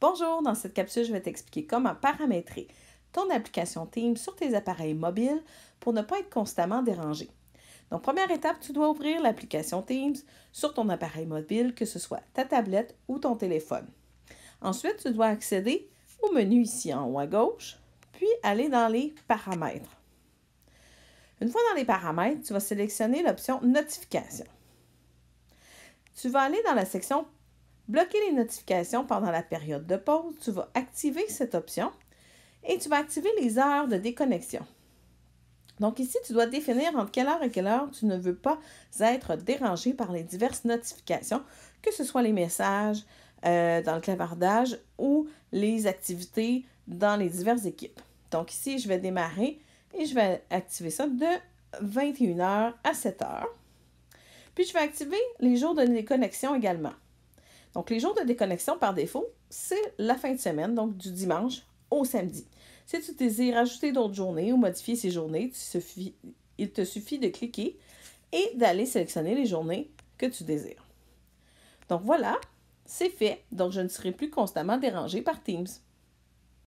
Bonjour, dans cette capsule, je vais t'expliquer comment paramétrer ton application Teams sur tes appareils mobiles pour ne pas être constamment dérangé. Donc, première étape, tu dois ouvrir l'application Teams sur ton appareil mobile, que ce soit ta tablette ou ton téléphone. Ensuite, tu dois accéder au menu ici en haut à gauche, puis aller dans les paramètres. Une fois dans les paramètres, tu vas sélectionner l'option Notification. Tu vas aller dans la section bloquer les notifications pendant la période de pause, tu vas activer cette option et tu vas activer les heures de déconnexion. Donc ici, tu dois définir entre quelle heure et quelle heure tu ne veux pas être dérangé par les diverses notifications, que ce soit les messages euh, dans le clavardage ou les activités dans les diverses équipes. Donc ici, je vais démarrer et je vais activer ça de 21h à 7h. Puis je vais activer les jours de déconnexion également. Donc, les jours de déconnexion par défaut, c'est la fin de semaine, donc du dimanche au samedi. Si tu désires ajouter d'autres journées ou modifier ces journées, il te suffit de cliquer et d'aller sélectionner les journées que tu désires. Donc voilà, c'est fait. Donc je ne serai plus constamment dérangée par Teams.